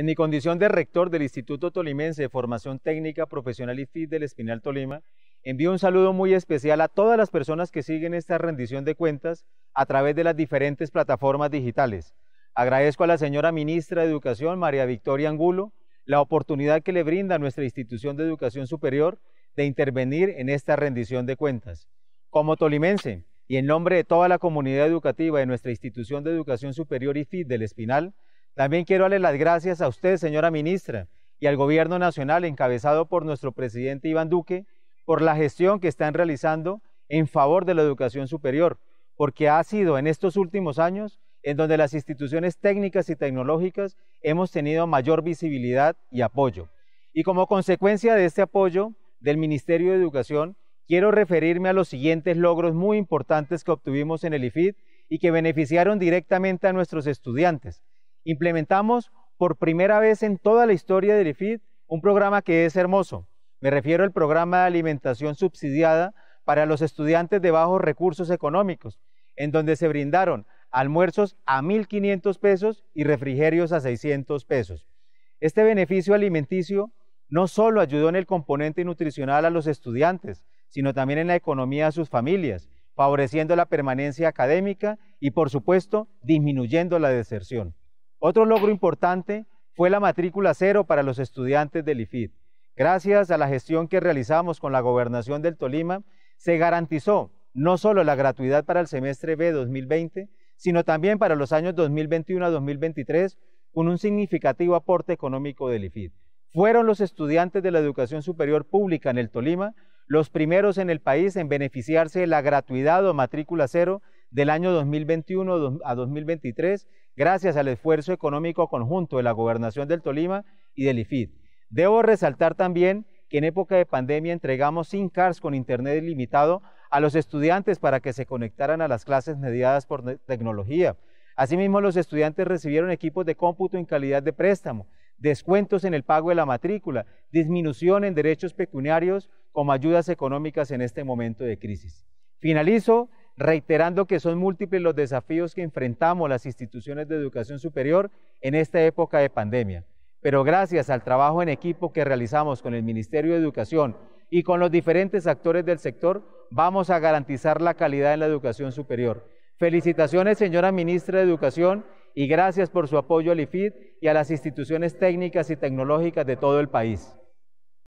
En mi condición de rector del Instituto Tolimense de Formación Técnica Profesional y FIT del Espinal Tolima, envío un saludo muy especial a todas las personas que siguen esta rendición de cuentas a través de las diferentes plataformas digitales. Agradezco a la señora ministra de Educación, María Victoria Angulo, la oportunidad que le brinda a nuestra institución de educación superior de intervenir en esta rendición de cuentas. Como tolimense y en nombre de toda la comunidad educativa de nuestra institución de educación superior y FIT del Espinal, también quiero darle las gracias a usted, señora ministra, y al Gobierno Nacional encabezado por nuestro presidente Iván Duque por la gestión que están realizando en favor de la educación superior, porque ha sido en estos últimos años en donde las instituciones técnicas y tecnológicas hemos tenido mayor visibilidad y apoyo. Y como consecuencia de este apoyo del Ministerio de Educación, quiero referirme a los siguientes logros muy importantes que obtuvimos en el IFID y que beneficiaron directamente a nuestros estudiantes, implementamos por primera vez en toda la historia del IFID un programa que es hermoso. Me refiero al programa de alimentación subsidiada para los estudiantes de bajos recursos económicos, en donde se brindaron almuerzos a 1.500 pesos y refrigerios a 600 pesos. Este beneficio alimenticio no solo ayudó en el componente nutricional a los estudiantes, sino también en la economía de sus familias, favoreciendo la permanencia académica y, por supuesto, disminuyendo la deserción. Otro logro importante fue la matrícula cero para los estudiantes del IFID. Gracias a la gestión que realizamos con la gobernación del Tolima, se garantizó no solo la gratuidad para el semestre B 2020, sino también para los años 2021 2023, con un significativo aporte económico del IFID. Fueron los estudiantes de la educación superior pública en el Tolima los primeros en el país en beneficiarse de la gratuidad o matrícula cero del año 2021 a 2023 gracias al esfuerzo económico conjunto de la Gobernación del Tolima y del IFID. Debo resaltar también que en época de pandemia entregamos SIM cards con internet ilimitado a los estudiantes para que se conectaran a las clases mediadas por tecnología. Asimismo, los estudiantes recibieron equipos de cómputo en calidad de préstamo, descuentos en el pago de la matrícula, disminución en derechos pecuniarios como ayudas económicas en este momento de crisis. Finalizo reiterando que son múltiples los desafíos que enfrentamos las instituciones de educación superior en esta época de pandemia. Pero gracias al trabajo en equipo que realizamos con el Ministerio de Educación y con los diferentes actores del sector, vamos a garantizar la calidad en la educación superior. Felicitaciones, señora ministra de Educación, y gracias por su apoyo al IFID y a las instituciones técnicas y tecnológicas de todo el país.